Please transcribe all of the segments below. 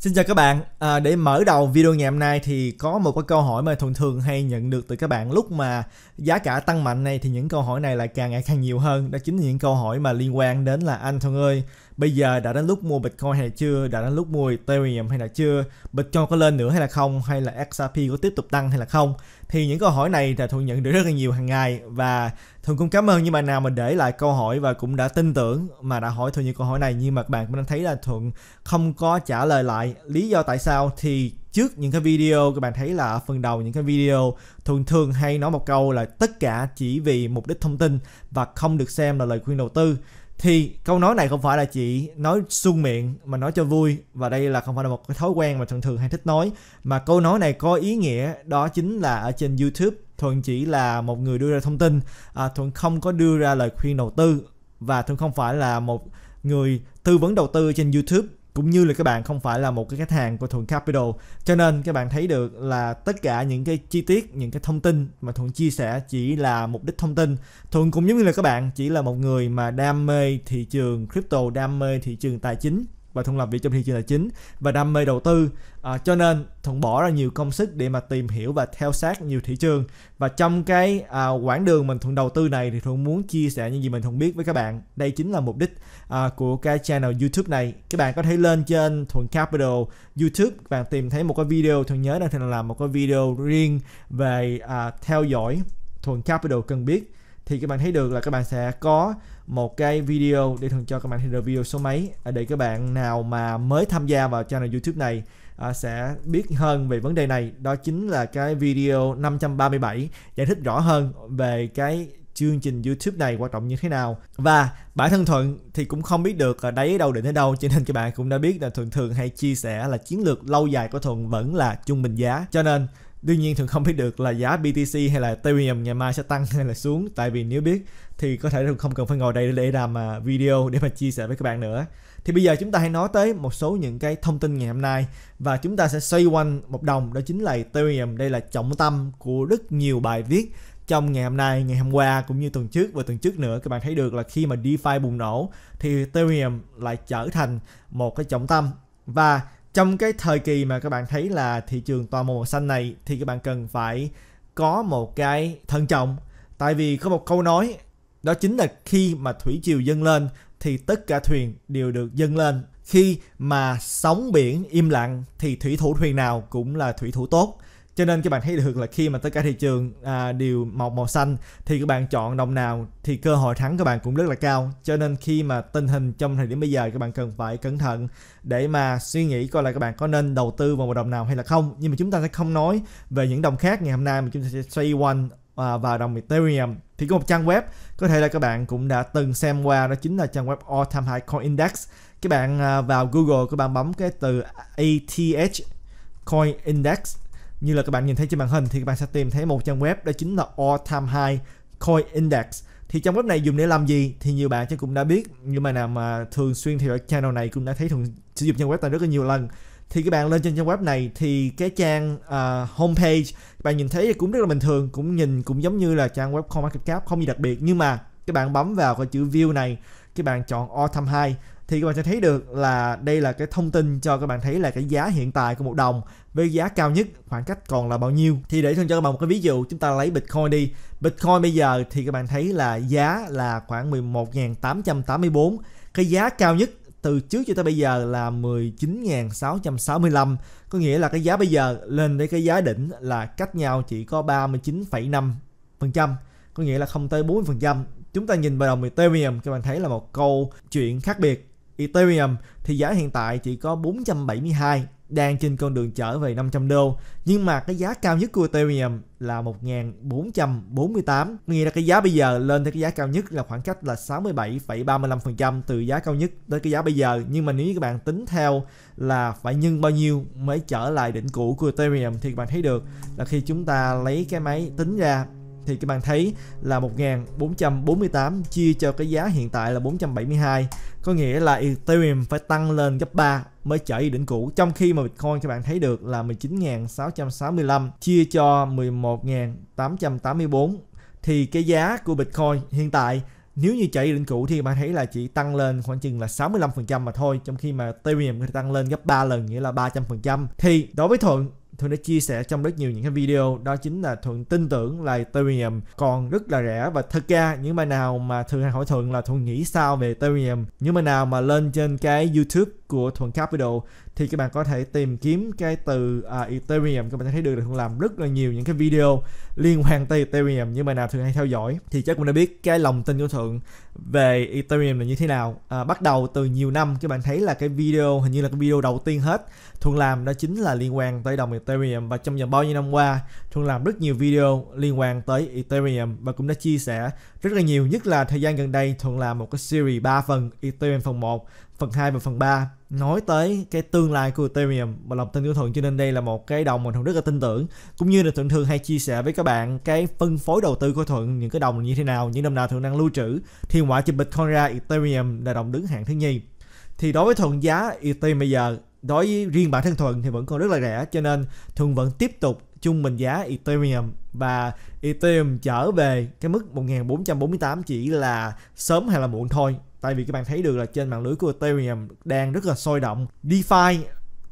Xin chào các bạn, à, để mở đầu video ngày hôm nay thì có một cái câu hỏi mà thường thường hay nhận được từ các bạn lúc mà giá cả tăng mạnh này thì những câu hỏi này lại càng ngày càng nhiều hơn đó chính là những câu hỏi mà liên quan đến là anh Thuận ơi bây giờ đã đến lúc mua Bitcoin hay chưa, đã đến lúc mua Ethereum hay là chưa, Bitcoin có lên nữa hay là không hay là XRP có tiếp tục tăng hay là không thì những câu hỏi này là thuận nhận được rất là nhiều hàng ngày và thường cũng cảm ơn những bạn nào mà để lại câu hỏi và cũng đã tin tưởng mà đã hỏi thuận những câu hỏi này nhưng mà bạn cũng đang thấy là thuận không có trả lời lại lý do tại sao thì trước những cái video các bạn thấy là phần đầu những cái video thường thường hay nói một câu là tất cả chỉ vì mục đích thông tin và không được xem là lời khuyên đầu tư thì câu nói này không phải là chị nói suông miệng mà nói cho vui và đây là không phải là một cái thói quen mà thường thường hay thích nói mà câu nói này có ý nghĩa đó chính là ở trên YouTube thuận chỉ là một người đưa ra thông tin à, thuận không có đưa ra lời khuyên đầu tư và thuận không phải là một người tư vấn đầu tư trên YouTube cũng như là các bạn không phải là một cái khách hàng của Thuận Capital cho nên các bạn thấy được là tất cả những cái chi tiết những cái thông tin mà Thuận chia sẻ chỉ là mục đích thông tin Thuận cũng giống như là các bạn chỉ là một người mà đam mê thị trường crypto đam mê thị trường tài chính và thuận làm việc trong thị trường tài chính và đam mê đầu tư à, cho nên thuận bỏ ra nhiều công sức để mà tìm hiểu và theo sát nhiều thị trường và trong cái à, quãng đường mình thuận đầu tư này thì thuận muốn chia sẻ những gì mình thuận biết với các bạn đây chính là mục đích à, của cái channel youtube này các bạn có thể lên trên thuận capital youtube các bạn tìm thấy một cái video thuận nhớ đang thuận làm một cái video riêng về à, theo dõi thuận capital cần biết thì các bạn thấy được là các bạn sẽ có một cái video để thường cho các bạn thấy được số mấy à, để các bạn nào mà mới tham gia vào channel YouTube này à, sẽ biết hơn về vấn đề này đó chính là cái video 537 giải thích rõ hơn về cái chương trình YouTube này hoạt động như thế nào và bản thân Thuận thì cũng không biết được là đáy đâu định thế đâu cho nên các bạn cũng đã biết là Thuận thường hay chia sẻ là chiến lược lâu dài của Thuận vẫn là trung bình giá cho nên đương nhiên thường không biết được là giá BTC hay là Ethereum ngày mai sẽ tăng hay là xuống tại vì nếu biết thì có thể không cần phải ngồi đây để làm à, video để mà chia sẻ với các bạn nữa thì bây giờ chúng ta hãy nói tới một số những cái thông tin ngày hôm nay và chúng ta sẽ xoay quanh một đồng đó chính là Ethereum đây là trọng tâm của rất nhiều bài viết trong ngày hôm nay, ngày hôm qua cũng như tuần trước và tuần trước nữa các bạn thấy được là khi mà DeFi bùng nổ thì Ethereum lại trở thành một cái trọng tâm và trong cái thời kỳ mà các bạn thấy là thị trường toàn màu xanh này thì các bạn cần phải có một cái thận trọng tại vì có một câu nói đó chính là khi mà thủy triều dâng lên thì tất cả thuyền đều được dâng lên khi mà sóng biển im lặng thì thủy thủ thuyền nào cũng là thủy thủ tốt cho nên các bạn thấy được là khi mà tất cả thị trường à, đều màu màu xanh thì các bạn chọn đồng nào thì cơ hội thắng các bạn cũng rất là cao cho nên khi mà tình hình trong thời điểm bây giờ các bạn cần phải cẩn thận để mà suy nghĩ coi là các bạn có nên đầu tư vào một đồng nào hay là không nhưng mà chúng ta sẽ không nói về những đồng khác ngày hôm nay mà chúng ta sẽ xoay quanh à, vào đồng Ethereum thì có một trang web có thể là các bạn cũng đã từng xem qua đó chính là trang web All Time High Coin Index các bạn à, vào Google các bạn bấm cái từ ath Coin Index như là các bạn nhìn thấy trên màn hình thì các bạn sẽ tìm thấy một trang web đó chính là all time high coin index thì trang web này dùng để làm gì thì nhiều bạn chắc cũng đã biết nhưng mà nào mà thường xuyên theo dõi channel này cũng đã thấy thường sử dụng trang web này rất là nhiều lần thì các bạn lên trên trang web này thì cái trang uh, homepage các bạn nhìn thấy cũng rất là bình thường cũng nhìn cũng giống như là trang web CoinMarketCap không gì đặc biệt nhưng mà các bạn bấm vào cái chữ view này các bạn chọn all time high thì các bạn sẽ thấy được là đây là cái thông tin cho các bạn thấy là cái giá hiện tại của một đồng với giá cao nhất khoảng cách còn là bao nhiêu thì để cho các bạn một cái ví dụ chúng ta lấy Bitcoin đi Bitcoin bây giờ thì các bạn thấy là giá là khoảng 11.884 cái giá cao nhất từ trước cho tới bây giờ là 19.665 có nghĩa là cái giá bây giờ lên đến cái giá đỉnh là cách nhau chỉ có 39,5 phần trăm có nghĩa là không tới 40 phần trăm chúng ta nhìn vào đồng Ethereum các bạn thấy là một câu chuyện khác biệt Ethereum thì giá hiện tại chỉ có 472 đang trên con đường trở về 500 đô nhưng mà cái giá cao nhất của Ethereum là 1448 nghĩa là cái giá bây giờ lên tới cái giá cao nhất là khoảng cách là 67,35% từ giá cao nhất tới cái giá bây giờ nhưng mà nếu như các bạn tính theo là phải nhân bao nhiêu mới trở lại đỉnh cũ của Ethereum thì các bạn thấy được là khi chúng ta lấy cái máy tính ra thì các bạn thấy là 1448 chia cho cái giá hiện tại là 472 có nghĩa là Ethereum phải tăng lên gấp 3 mới trở đỉnh cũ trong khi mà Bitcoin các bạn thấy được là 19.665 chia cho 11.884 thì cái giá của Bitcoin hiện tại nếu như chạy đỉnh cũ thì bạn thấy là chỉ tăng lên khoảng chừng là 65% mà thôi trong khi mà Ethereum tăng lên gấp 3 lần nghĩa là 300% thì đối với Thuận Thuận đã chia sẻ trong rất nhiều những cái video đó chính là Thuận tin tưởng là Ethereum còn rất là rẻ và thật ra những bài nào mà thường hay hỏi Thuận là Thuận nghĩ sao về Ethereum những bài nào mà lên trên cái YouTube của Thuận Capital thì các bạn có thể tìm kiếm cái từ à, Ethereum các bạn sẽ thấy được là Thuận làm rất là nhiều những cái video liên quan tới Ethereum nhưng bài nào thường hay theo dõi thì chắc cũng đã biết cái lòng tin của Thuận về Ethereum là như thế nào à, bắt đầu từ nhiều năm các bạn thấy là cái video hình như là cái video đầu tiên hết Thuận làm đó chính là liên quan tới đồng Ethereum và trong vòng bao nhiêu năm qua Thuận làm rất nhiều video liên quan tới Ethereum và cũng đã chia sẻ rất là nhiều nhất là thời gian gần đây Thuận làm một cái series 3 phần Ethereum phần 1 phần 2 và phần 3 nói tới cái tương lai của Ethereum và lòng tin của Thuận cho nên đây là một cái đồng mình Thuận rất là tin tưởng cũng như là Thuận thường hay chia sẻ với các bạn cái phân phối đầu tư của Thuận những cái đồng như thế nào những đồng nào Thuận đang lưu trữ thì ngoại trừ Bitcoin ra Ethereum là đồng đứng hạng thứ nhì thì đối với Thuận giá Ethereum bây giờ đối với riêng bản thân Thuận thì vẫn còn rất là rẻ cho nên Thuận vẫn tiếp tục chung mình giá Ethereum và Ethereum trở về cái mức 1448 chỉ là sớm hay là muộn thôi tại vì các bạn thấy được là trên mạng lưới của Ethereum đang rất là sôi động DeFi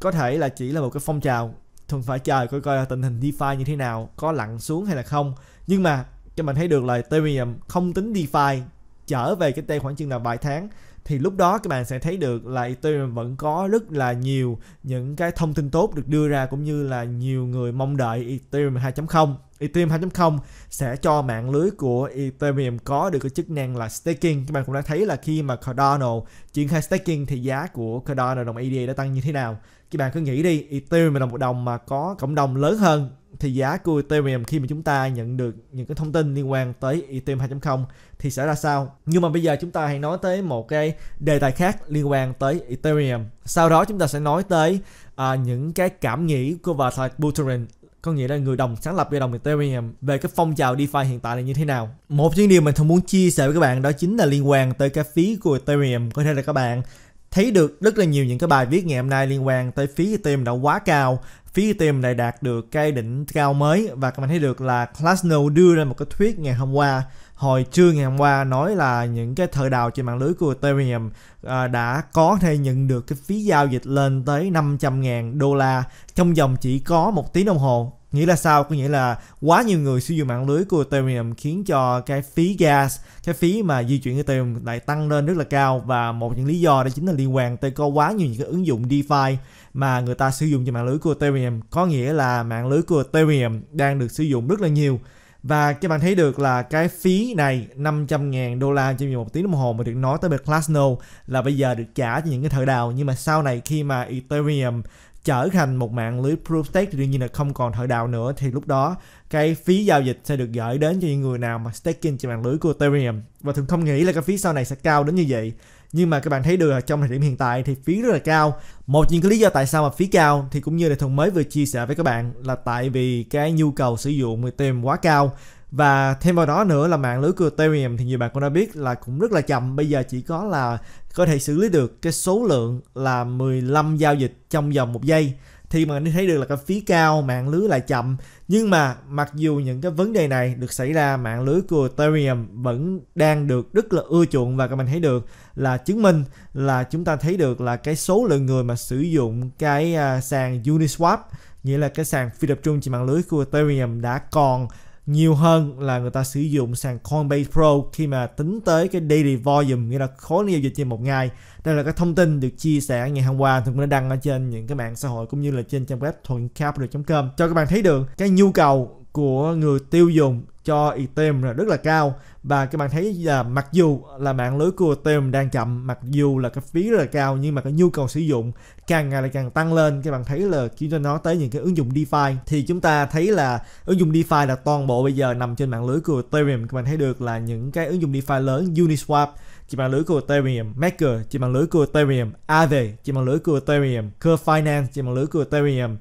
có thể là chỉ là một cái phong trào thường phải chờ coi coi tình hình DeFi như thế nào có lặn xuống hay là không nhưng mà cho mình thấy được là Ethereum không tính DeFi trở về cái tay khoảng chừng là vài tháng thì lúc đó các bạn sẽ thấy được là Ethereum vẫn có rất là nhiều những cái thông tin tốt được đưa ra cũng như là nhiều người mong đợi Ethereum 2.0 Ethereum 2.0 sẽ cho mạng lưới của Ethereum có được cái chức năng là staking. Các bạn cũng đã thấy là khi mà Cardano triển khai staking thì giá của Cardano đồng ADA e đã tăng như thế nào. Các bạn cứ nghĩ đi, Ethereum là một đồng mà có cộng đồng lớn hơn thì giá của Ethereum khi mà chúng ta nhận được những cái thông tin liên quan tới Ethereum 2.0 thì sẽ ra sao. Nhưng mà bây giờ chúng ta hãy nói tới một cái đề tài khác liên quan tới Ethereum. Sau đó chúng ta sẽ nói tới à, những cái cảm nghĩ của Vitalik Buterin có nghĩa là người đồng sáng lập ra đồng Ethereum về cái phong trào DeFi hiện tại là như thế nào. Một trong những điều mình thường muốn chia sẻ với các bạn đó chính là liên quan tới cái phí của Ethereum. Có thể là các bạn thấy được rất là nhiều những cái bài viết ngày hôm nay liên quan tới phí Ethereum đã quá cao phía tìm lại đạt được cái đỉnh cao mới và các bạn thấy được là Klasno đưa ra một cái thuyết ngày hôm qua hồi trưa ngày hôm qua nói là những cái thợ đào trên mạng lưới của Ethereum à, đã có thể nhận được cái phí giao dịch lên tới 500.000 đô la trong vòng chỉ có một tiếng đồng hồ nghĩa là sao có nghĩa là quá nhiều người sử dụng mạng lưới của ethereum khiến cho cái phí gas cái phí mà di chuyển ethereum lại tăng lên rất là cao và một những lý do đó chính là liên quan tới có quá nhiều những cái ứng dụng defi mà người ta sử dụng trên mạng lưới của ethereum có nghĩa là mạng lưới của ethereum đang được sử dụng rất là nhiều và các bạn thấy được là cái phí này 500.000 đô la trong vòng một tiếng đồng hồ mà được nói tới về Classno là bây giờ được trả cho những cái thợ đào nhưng mà sau này khi mà Ethereum trở thành một mạng lưới proof stake thì đương nhiên là không còn thợ đào nữa thì lúc đó cái phí giao dịch sẽ được gửi đến cho những người nào mà staking trên mạng lưới của Ethereum và thường không nghĩ là cái phí sau này sẽ cao đến như vậy nhưng mà các bạn thấy được là trong thời điểm hiện tại thì phí rất là cao một những cái lý do tại sao mà phí cao thì cũng như là thường mới vừa chia sẻ với các bạn là tại vì cái nhu cầu sử dụng Ethereum quá cao và thêm vào đó nữa là mạng lưới của Ethereum thì nhiều bạn cũng đã biết là cũng rất là chậm bây giờ chỉ có là có thể xử lý được cái số lượng là 15 giao dịch trong vòng một giây thì mà mình thấy được là cái phí cao mạng lưới lại chậm nhưng mà mặc dù những cái vấn đề này được xảy ra mạng lưới của Ethereum vẫn đang được rất là ưa chuộng và các bạn thấy được là chứng minh là chúng ta thấy được là cái số lượng người mà sử dụng cái à, sàn Uniswap nghĩa là cái sàn phi tập trung trên mạng lưới của Ethereum đã còn nhiều hơn là người ta sử dụng sàn Coinbase Pro khi mà tính tới cái daily volume nghĩa là khối giao dịch trên một ngày đây là cái thông tin được chia sẻ ngày hôm qua thì cũng đã đăng ở trên những cái mạng xã hội cũng như là trên trang web thuận capital com cho các bạn thấy được cái nhu cầu của người tiêu dùng cho Ethereum là rất là cao và các bạn thấy là mặc dù là mạng lưới của Ethereum đang chậm mặc dù là cái phí rất là cao nhưng mà cái nhu cầu sử dụng càng ngày là càng tăng lên các bạn thấy là khi cho nó tới những cái ứng dụng DeFi thì chúng ta thấy là ứng dụng DeFi là toàn bộ bây giờ nằm trên mạng lưới của Ethereum các bạn thấy được là những cái ứng dụng DeFi lớn Uniswap trên mạng lưới của Ethereum, Maker trên mạng lưới của Ethereum, Aave trên mạng lưới của Ethereum, Curve Finance trên mạng lưới của Ethereum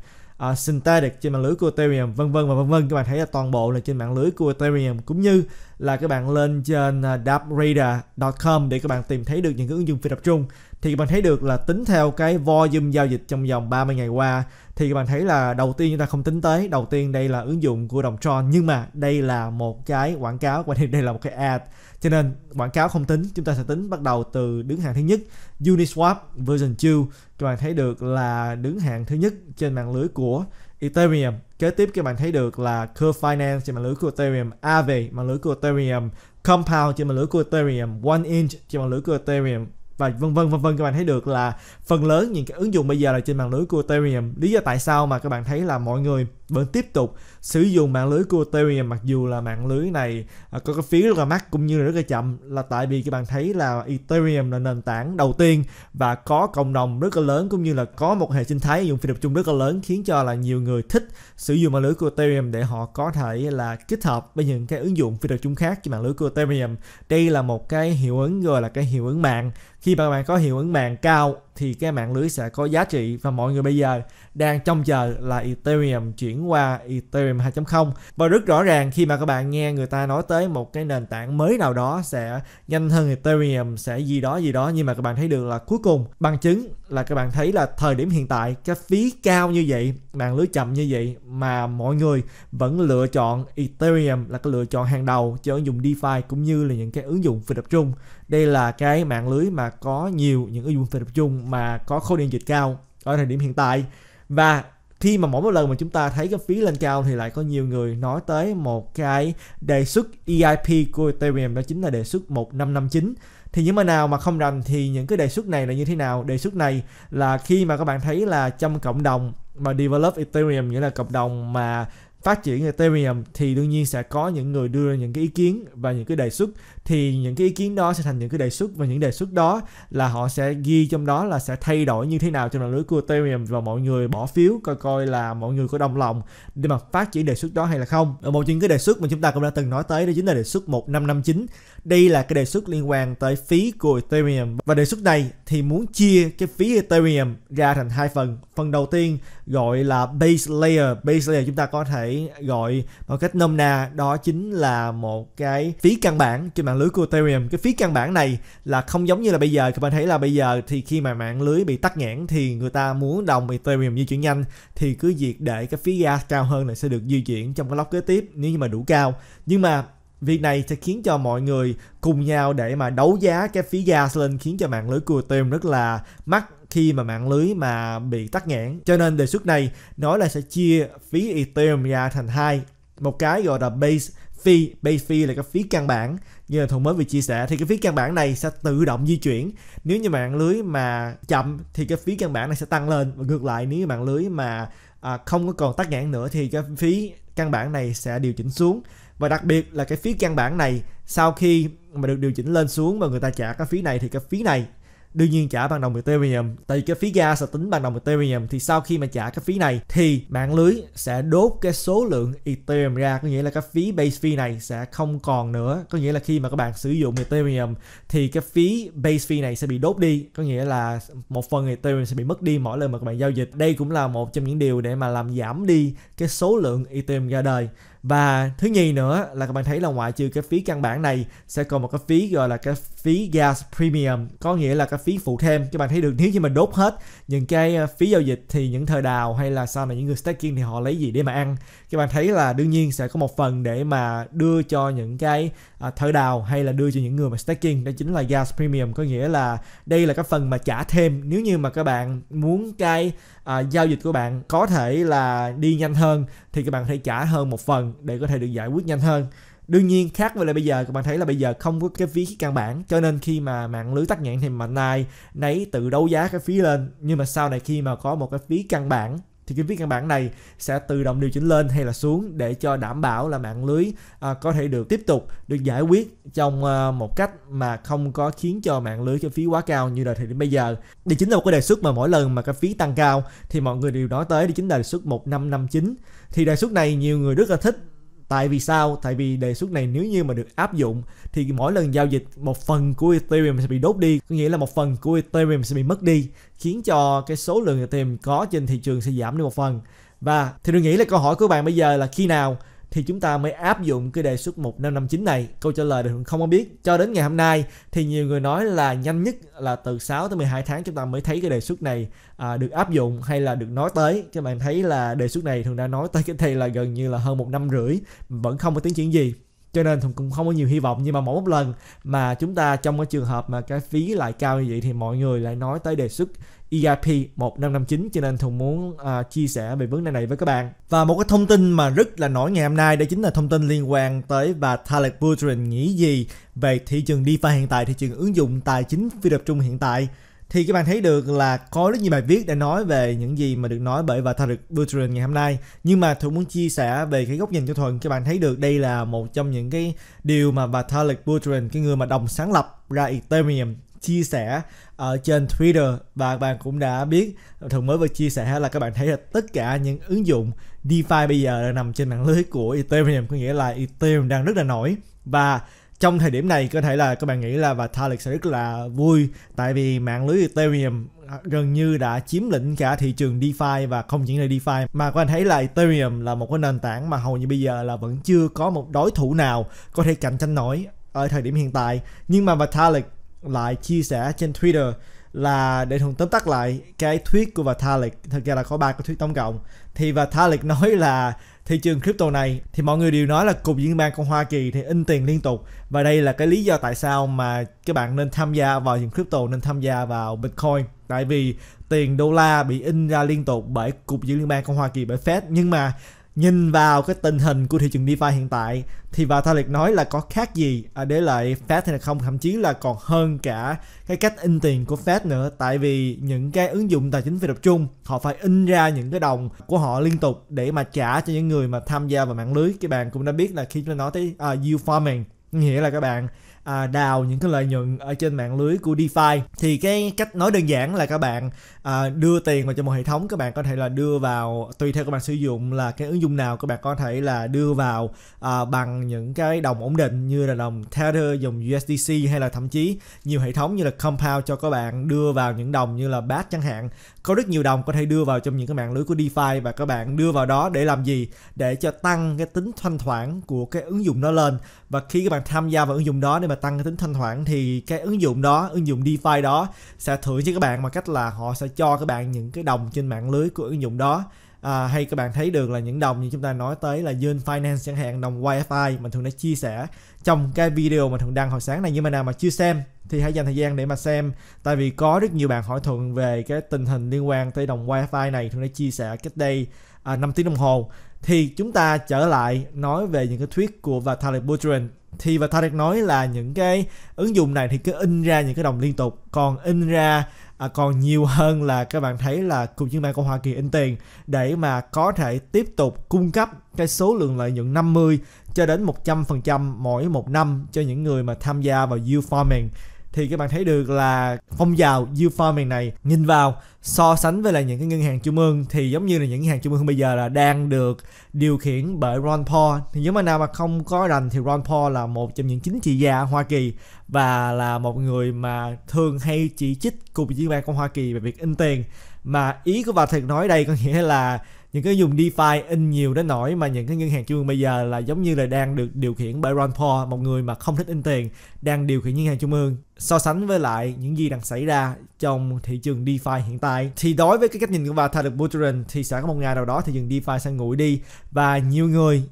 uh, synthetic trên mạng lưới của Ethereum vân vân và vân vân các bạn thấy là toàn bộ là trên mạng lưới của Ethereum cũng như là các bạn lên trên uh, à, dapradar.com để các bạn tìm thấy được những cái ứng dụng phi tập trung thì các bạn thấy được là tính theo cái volume giao dịch trong vòng 30 ngày qua thì các bạn thấy là đầu tiên chúng ta không tính tới đầu tiên đây là ứng dụng của đồng Tron nhưng mà đây là một cái quảng cáo và đây là một cái ad cho nên quảng cáo không tính chúng ta sẽ tính bắt đầu từ đứng hàng thứ nhất Uniswap version 2 các bạn thấy được là đứng hàng thứ nhất trên mạng lưới của Ethereum kế tiếp các bạn thấy được là Curve Finance trên mạng lưới của Ethereum Aave mạng lưới của Ethereum Compound trên mạng lưới của Ethereum One Inch trên mạng lưới của Ethereum và vân vân vân vân các bạn thấy được là phần lớn những cái ứng dụng bây giờ là trên mạng lưới của Ethereum lý do tại sao mà các bạn thấy là mọi người vẫn tiếp tục sử dụng mạng lưới của Ethereum mặc dù là mạng lưới này à, có cái phí rất là mắc cũng như là rất là chậm là tại vì các bạn thấy là Ethereum là nền tảng đầu tiên và có cộng đồng rất là lớn cũng như là có một hệ sinh thái dùng phi tập trung rất là lớn khiến cho là nhiều người thích sử dụng mạng lưới của Ethereum để họ có thể là kết hợp với những cái ứng dụng phi tập trung khác trên mạng lưới của Ethereum đây là một cái hiệu ứng gọi là cái hiệu ứng mạng khi mà bạn có hiệu ứng mạng cao thì cái mạng lưới sẽ có giá trị và mọi người bây giờ đang trông chờ là Ethereum chuyển qua Ethereum 2.0 và rất rõ ràng khi mà các bạn nghe người ta nói tới một cái nền tảng mới nào đó sẽ nhanh hơn Ethereum sẽ gì đó gì đó nhưng mà các bạn thấy được là cuối cùng bằng chứng là các bạn thấy là thời điểm hiện tại cái phí cao như vậy mạng lưới chậm như vậy mà mọi người vẫn lựa chọn Ethereum là cái lựa chọn hàng đầu cho ứng dụng DeFi cũng như là những cái ứng dụng phi tập trung đây là cái mạng lưới mà có nhiều những ứng dụng tập trung mà có khối điện dịch cao ở thời điểm hiện tại và khi mà mỗi một lần mà chúng ta thấy cái phí lên cao thì lại có nhiều người nói tới một cái đề xuất EIP của Ethereum đó chính là đề xuất 1559 thì những mà nào mà không rành thì những cái đề xuất này là như thế nào đề xuất này là khi mà các bạn thấy là trong cộng đồng mà develop Ethereum nghĩa là cộng đồng mà phát triển Ethereum thì đương nhiên sẽ có những người đưa ra những cái ý kiến và những cái đề xuất thì những cái ý kiến đó sẽ thành những cái đề xuất và những đề xuất đó là họ sẽ ghi trong đó là sẽ thay đổi như thế nào trong mạng lưới của Ethereum và mọi người bỏ phiếu coi coi là mọi người có đồng lòng để mà phát triển đề xuất đó hay là không. và một những cái đề xuất mà chúng ta cũng đã từng nói tới đó chính là đề xuất 1559. Đây là cái đề xuất liên quan tới phí của Ethereum và đề xuất này thì muốn chia cái phí Ethereum ra thành hai phần. Phần đầu tiên gọi là base layer. Base layer chúng ta có thể gọi một cách nôm na đó chính là một cái phí căn bản trên mạng mạng lưới của Ethereum cái phí căn bản này là không giống như là bây giờ các bạn thấy là bây giờ thì khi mà mạng lưới bị tắc nghẽn thì người ta muốn đồng Ethereum di chuyển nhanh thì cứ việc để cái phí gas cao hơn là sẽ được di chuyển trong cái lóc kế tiếp nếu như mà đủ cao nhưng mà Việc này sẽ khiến cho mọi người cùng nhau để mà đấu giá cái phí gas lên khiến cho mạng lưới của Ethereum rất là mắc khi mà mạng lưới mà bị tắc nghẽn. Cho nên đề xuất này nói là sẽ chia phí Ethereum ra thành hai. Một cái gọi là base phí base fee là cái phí căn bản như là thùng mới vừa chia sẻ thì cái phí căn bản này sẽ tự động di chuyển nếu như mạng lưới mà chậm thì cái phí căn bản này sẽ tăng lên và ngược lại nếu như mạng lưới mà à, không có còn tắc nghẽn nữa thì cái phí căn bản này sẽ điều chỉnh xuống và đặc biệt là cái phí căn bản này sau khi mà được điều chỉnh lên xuống và người ta trả cái phí này thì cái phí này đương nhiên trả bằng đồng Ethereum tại vì cái phí gas sẽ tính bằng đồng Ethereum thì sau khi mà trả cái phí này thì mạng lưới sẽ đốt cái số lượng Ethereum ra có nghĩa là cái phí base fee này sẽ không còn nữa có nghĩa là khi mà các bạn sử dụng Ethereum thì cái phí base fee này sẽ bị đốt đi có nghĩa là một phần Ethereum sẽ bị mất đi mỗi lần mà các bạn giao dịch đây cũng là một trong những điều để mà làm giảm đi cái số lượng Ethereum ra đời và thứ nhì nữa là các bạn thấy là ngoại trừ cái phí căn bản này sẽ còn một cái phí gọi là cái phí gas premium có nghĩa là cái phí phụ thêm các bạn thấy được nếu như mà đốt hết những cái ờ, phí giao dịch thì những thời đào hay là sau này những người staking thì họ lấy gì để mà ăn các bạn thấy là đương nhiên sẽ có một phần để mà đưa cho những cái à, thợ đào hay là đưa cho những người mà staking đó chính là gas premium có nghĩa là đây là cái phần mà trả thêm nếu như mà các bạn muốn cái à, giao dịch của bạn có thể là đi nhanh hơn thì các bạn có thể trả hơn một phần để có thể được giải quyết nhanh hơn đương nhiên khác với lại bây giờ các bạn thấy là bây giờ không có cái phí căn bản cho nên khi mà mạng lưới tắt nhãn thì mà nay nấy tự đấu giá cái phí lên nhưng mà sau này khi mà có một cái phí căn bản thì cái viết căn bản này sẽ tự động điều chỉnh lên hay là xuống để cho đảm bảo là mạng lưới à, có thể được tiếp tục được giải quyết trong à, một cách mà không có khiến cho mạng lưới cho phí quá cao như là thời điểm bây giờ. Đây chính là một cái đề xuất mà mỗi lần mà cái phí tăng cao thì mọi người đều nói tới đó chính là đề xuất 1559. Thì đề xuất này nhiều người rất là thích Tại vì sao? Tại vì đề xuất này nếu như mà được áp dụng thì mỗi lần giao dịch một phần của Ethereum sẽ bị đốt đi, có nghĩa là một phần của Ethereum sẽ bị mất đi, khiến cho cái số lượng Ethereum có trên thị trường sẽ giảm đi một phần. Và thì tôi nghĩ là câu hỏi của bạn bây giờ là khi nào thì chúng ta mới áp dụng cái đề xuất 1559 này. Câu trả lời thì không có biết. Cho đến ngày hôm nay thì nhiều người nói là nhanh nhất là từ 6 tới 12 tháng chúng ta mới thấy cái đề xuất này à, được áp dụng hay là được nói tới. Các bạn thấy là đề xuất này thường đã nói tới cái thầy là gần như là hơn một năm rưỡi vẫn không có tiến triển gì cho nên thùng cũng không có nhiều hy vọng nhưng mà mỗi một lần mà chúng ta trong cái trường hợp mà cái phí lại cao như vậy thì mọi người lại nói tới đề xuất EIP 1559 cho nên Thuận muốn à, chia sẻ về vấn đề này với các bạn. Và một cái thông tin mà rất là nổi ngày hôm nay đó chính là thông tin liên quan tới bà Tarek Buterin nghĩ gì về thị trường DeFi hiện tại, thị trường ứng dụng tài chính phi tập trung hiện tại. Thì các bạn thấy được là có rất nhiều bài viết đã nói về những gì mà được nói bởi bà Tarek Buterin ngày hôm nay. Nhưng mà Thuận muốn chia sẻ về cái góc nhìn cho Thuận. Các bạn thấy được đây là một trong những cái điều mà bà Tarek Buterin, cái người mà đồng sáng lập ra Ethereum chia sẻ ở trên Twitter và bạn cũng đã biết thường mới vừa chia sẻ là các bạn thấy là tất cả những ứng dụng DeFi bây giờ nằm trên mạng lưới của Ethereum có nghĩa là Ethereum đang rất là nổi và trong thời điểm này có thể là các bạn nghĩ là Vitalik sẽ rất là vui tại vì mạng lưới Ethereum à, gần như đã chiếm lĩnh cả thị trường DeFi và không chỉ là DeFi mà các bạn thấy là Ethereum là một cái nền tảng mà hầu như bây giờ là vẫn chưa có một đối thủ nào có thể cạnh tranh nổi ở thời điểm hiện tại nhưng mà Vitalik lại chia sẻ trên Twitter là để thường tóm tắt lại cái thuyết của Vitalik thực ra là có ba cái thuyết tổng cộng thì Vitalik nói là thị trường crypto này thì mọi người đều nói là cục diễn ban của Hoa Kỳ thì in tiền liên tục và đây là cái lý do tại sao mà các bạn nên tham gia vào những crypto nên tham gia vào Bitcoin tại vì tiền đô la bị in ra liên tục bởi cục dự liên bang của Hoa Kỳ bởi Fed nhưng mà nhìn vào cái tình hình của thị trường DeFi hiện tại thì vào Thalik nói là có khác gì à, để lại Fed hay là không thậm chí là còn hơn cả cái cách in tiền của Fed nữa tại vì những cái ứng dụng tài chính phi tập trung họ phải in ra những cái đồng của họ liên tục để mà trả cho những người mà tham gia vào mạng lưới các bạn cũng đã biết là khi chúng ta nói tới uh, yield farming nghĩa là các bạn à, đào những cái lợi nhuận ở trên mạng lưới của DeFi thì cái cách nói đơn giản là các bạn à, đưa tiền vào cho một hệ thống các bạn có thể là đưa vào tùy theo các bạn sử dụng là cái ứng dụng nào các bạn có thể là đưa vào à, bằng những cái đồng ổn định như là đồng Tether dùng USDC hay là thậm chí nhiều hệ thống như là Compound cho các bạn đưa vào những đồng như là BAT chẳng hạn có rất nhiều đồng có thể đưa vào trong những cái mạng lưới của DeFi và các bạn đưa vào đó để làm gì để cho tăng cái tính thanh thoảng của cái ứng dụng đó lên và khi các bạn tham gia vào ứng dụng đó để mà tăng cái tính thanh thoảng thì cái ứng dụng đó ứng dụng DeFi đó sẽ thưởng cho các bạn bằng cách là họ sẽ cho các bạn những cái đồng trên mạng lưới của ứng dụng đó à, hay các bạn thấy được là những đồng như chúng ta nói tới là Yun Finance chẳng hạn đồng Wi-Fi mình thường đã chia sẻ trong cái video mà thường đăng hồi sáng này nhưng mà nào mà chưa xem thì hãy dành thời gian để mà xem tại vì có rất nhiều bạn hỏi thuận về cái tình hình liên quan tới đồng wifi này thuận đã chia sẻ cách đây à, 5 tiếng đồng hồ thì chúng ta trở lại nói về những cái thuyết của Vitalik Buterin thì Vitalik nói là những cái ứng dụng này thì cứ in ra những cái đồng liên tục còn in ra à, còn nhiều hơn là các bạn thấy là cục dân bang của Hoa Kỳ in tiền để mà có thể tiếp tục cung cấp cái số lượng lợi nhuận 50 cho đến 100% mỗi một năm cho những người mà tham gia vào yield farming thì các bạn thấy được là phong trào farming này nhìn vào so sánh với là những cái ngân hàng trung ương thì giống như là những ngân hàng trung ương bây giờ là đang được điều khiển bởi Ron Paul thì nếu mà nào mà không có rành thì Ron Paul là một trong những chính trị gia Hoa Kỳ và là một người mà thường hay chỉ trích cục diễn bang của Hoa Kỳ về việc in tiền mà ý của bà thật nói đây có nghĩa là những cái dùng DeFi in nhiều đến nỗi mà những cái ngân hàng trung ương bây giờ là giống như là đang được điều khiển bởi Ron Paul, một người mà không thích in tiền, đang điều khiển ngân hàng trung ương. So sánh với lại những gì đang xảy ra trong thị trường DeFi hiện tại thì đối với cái cách nhìn của bà Thaddeus Buterin thì sẽ có một ngày nào đó thị trường DeFi sẽ nguội đi và nhiều người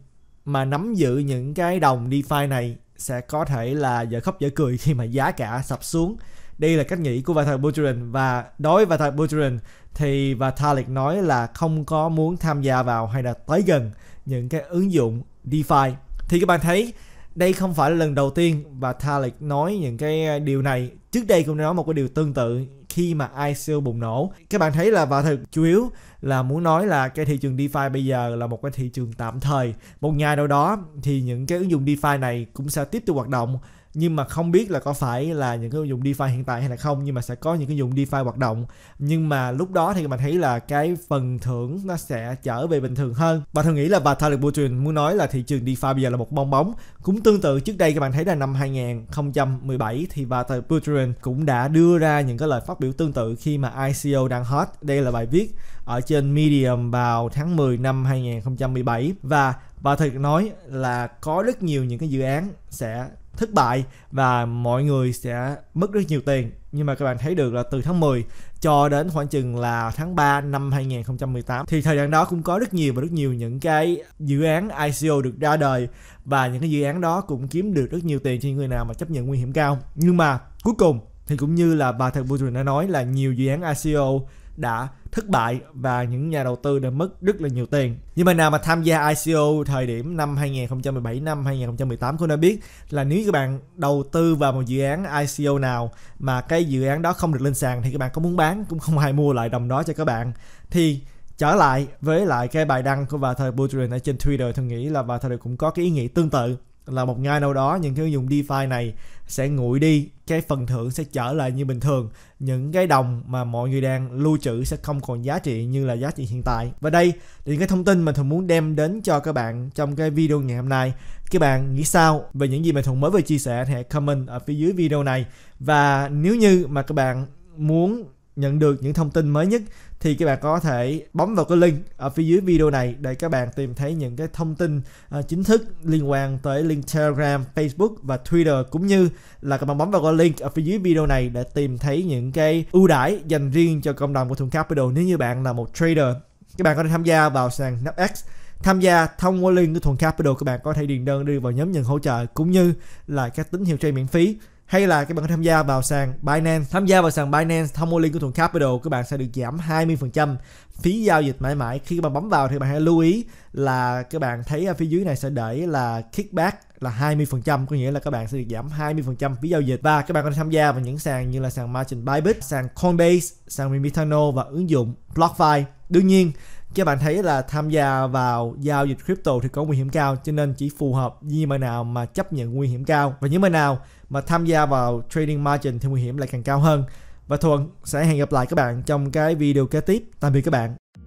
mà nắm giữ những cái đồng DeFi này sẽ có thể là dở khóc dở cười khi mà giá cả sập xuống đây là cách nghĩ của Vitalik Buterin và đối với Vitalik Buterin thì Vitalik nói là không có muốn tham gia vào hay là tới gần những cái ứng dụng DeFi. Thì các bạn thấy đây không phải là lần đầu tiên và Vitalik nói những cái điều này. Trước đây cũng nói một cái điều tương tự khi mà ICO bùng nổ. Các bạn thấy là và thực chủ yếu là muốn nói là cái thị trường DeFi bây giờ là một cái thị trường tạm thời. Một ngày nào đó thì những cái ứng dụng DeFi này cũng sẽ tiếp tục hoạt động nhưng mà không biết là có phải là những cái ứng dụng DeFi hiện tại hay là không nhưng mà sẽ có những cái ứng dụng DeFi hoạt động nhưng mà lúc đó thì mình thấy là cái phần thưởng nó sẽ trở về bình thường hơn và thường nghĩ là bà Thalik Butrin muốn nói là thị trường DeFi bây giờ là một bong bóng cũng tương tự trước đây các bạn thấy là năm 2017 thì bà Thalik Butrin cũng đã đưa ra những cái lời phát biểu tương tự khi mà ICO đang hot đây là bài viết ở trên Medium vào tháng 10 năm 2017 và bà thực nói là có rất nhiều những cái dự án sẽ thất bại và mọi người sẽ mất rất nhiều tiền nhưng mà các bạn thấy được là từ tháng 10 cho đến khoảng chừng là tháng 3 năm 2018 thì thời gian đó cũng có rất nhiều và rất nhiều những cái dự án ICO được ra đời và những cái dự án đó cũng kiếm được rất nhiều tiền cho những người nào mà chấp nhận nguy hiểm cao nhưng mà cuối cùng thì cũng như là bà Thạch Bùi đã nói là nhiều dự án ICO đã thất bại và những nhà đầu tư đã mất rất là nhiều tiền. Nhưng mà nào mà tham gia ICO thời điểm năm 2017 năm 2018 cũng đã biết là nếu các bạn đầu tư vào một dự án ICO nào mà cái dự án đó không được lên sàn thì các bạn có muốn bán cũng không ai mua lại đồng đó cho các bạn thì trở lại với lại cái bài đăng của bà thời Buterin ở trên Twitter tôi nghĩ là bà thời cũng có cái ý nghĩa tương tự là một ngày nào đó những người dùng DeFi này sẽ nguội đi, cái phần thưởng sẽ trở lại như bình thường. Những cái đồng mà mọi người đang lưu trữ sẽ không còn giá trị như là giá trị hiện tại. Và đây là những cái thông tin mà Thuận muốn đem đến cho các bạn trong cái video ngày hôm nay. Các bạn nghĩ sao về những gì mà Thuận mới vừa chia sẻ thì hãy comment ở phía dưới video này. Và nếu như mà các bạn muốn nhận được những thông tin mới nhất thì các bạn có thể bấm vào cái link ở phía dưới video này để các bạn tìm thấy những cái thông tin ờ, chính thức liên quan tới link Telegram, Facebook và Twitter cũng như là các bạn bấm vào cái link ở phía dưới video này để tìm thấy những cái ưu đãi dành riêng cho cộng đồng của Thuận Capital nếu như bạn là một trader. Các bạn có thể tham gia vào sàn NAPX tham gia thông qua link của Thuận Capital các bạn có thể điền đơn đưa vào nhóm nhận hỗ trợ cũng như là các tín hiệu trade miễn phí hay là các bạn tham gia vào sàn Binance tham gia vào sàn Binance thông mua link của Thuận Capital các bạn sẽ được giảm 20% phí giao dịch mãi mãi khi các bạn bấm vào thì bạn hãy lưu ý là các bạn thấy ở à, phía dưới này sẽ để là kickback là 20% có nghĩa là các bạn sẽ được giảm 20% phí giao dịch và các bạn có thể tham gia vào những sàn như là sàn Margin Bybit, sàn Coinbase, sàn Remitano và ứng dụng BlockFi. Đương nhiên các bạn thấy là tham gia vào giao dịch crypto thì có nguy hiểm cao cho nên chỉ phù hợp với những bạn nào mà chấp nhận nguy hiểm cao và những bạn nào mà tham gia vào trading margin thì nguy hiểm lại càng cao hơn. Và Thuận sẽ hẹn gặp lại các bạn trong cái video kế tiếp. Tạm biệt các bạn.